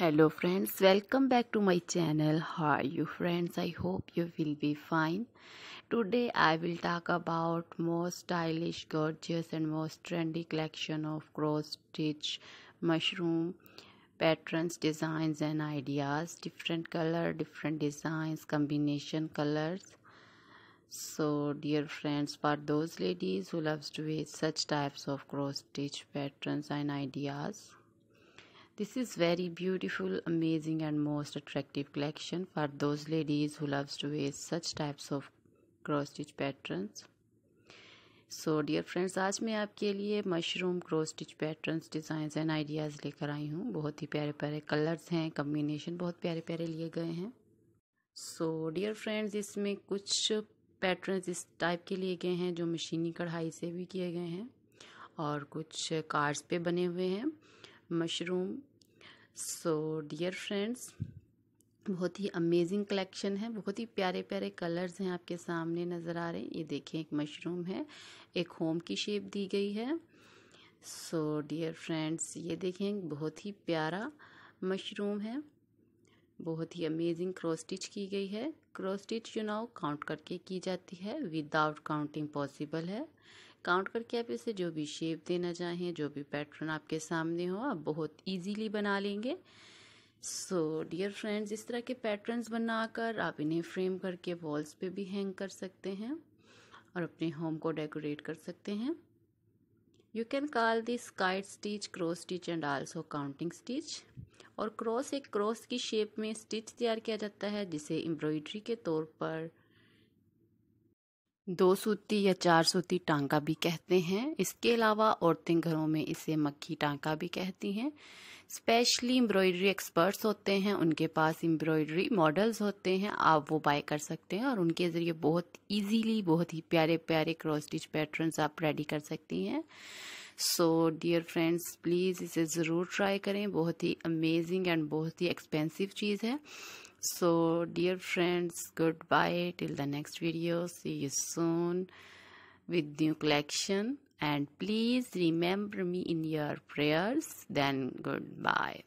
hello friends welcome back to my channel how are you friends i hope you will be fine today i will talk about most stylish gorgeous and most trendy collection of cross stitch mushroom patterns designs and ideas different color different designs combination colors so dear friends for those ladies who loves to wear such types of cross stitch patterns and ideas This is very beautiful, amazing and most attractive collection for those ladies who loves to wear such types of cross stitch patterns so dear friends आज मैं आपके लिए mushroom cross stitch patterns designs and ideas लेकर आई हूँ बहुत ही प्यारे प्यारे कलर्स हैं कम्बिनेशन बहुत प्यारे प्यारे लिए गए हैं सो डियर फ्रेंड्स इसमें कुछ पैटर्न्स इस टाइप के लिए गए हैं जो मशीनी कढ़ाई से भी किए गए हैं और कुछ कार्ड्स पे बने हुए हैं मशरूम सो डियर फ्रेंड्स बहुत ही अमेजिंग कलेक्शन है बहुत ही प्यारे प्यारे कलर्स हैं आपके सामने नज़र आ रहे हैं ये देखें एक मशरूम है एक होम की शेप दी गई है सो डियर फ्रेंड्स ये देखें बहुत ही प्यारा मशरूम है बहुत ही अमेजिंग क्रॉस स्टिच की गई है क्रॉस स्टिच चुनाव काउंट करके की जाती है विदाउट काउंटिंग पॉसिबल है काउंट करके आप इसे जो भी शेप देना चाहें जो भी पैटर्न आपके सामने हो आप बहुत इजीली बना लेंगे सो डियर फ्रेंड्स इस तरह के पैटर्न्स बनाकर आप इन्हें फ्रेम करके वॉल्स पे भी हैंग कर सकते हैं और अपने होम को डेकोरेट कर सकते हैं you can call this kite stitch cross stitch and also counting stitch और क्रॉस एक क्रॉस की शेप में स्टिच तैयार किया जाता है जिसे एम्ब्रॉयड्री के तौर पर दो सूती या चार सूती टांका भी कहते हैं इसके अलावा औरतें घरों में इसे मक्खी टांका भी कहती हैं स्पेशली एम्ब्रॉयडरी एक्सपर्ट्स होते हैं उनके पास एम्ब्रॉयडरी मॉडल्स होते हैं आप वो बाय कर सकते हैं और उनके ज़रिए बहुत इजीली बहुत ही प्यारे प्यारे क्रॉस स्टिच पैटर्न्स आप रेडी कर सकती हैं सो डियर फ्रेंड्स प्लीज़ इसे ज़रूर ट्राई करें बहुत ही अमेजिंग एंड बहुत ही एक्सपेंसिव चीज़ है So, dear friends, goodbye till the next video. See you soon with new collection and please remember me in your prayers. Then, goodbye.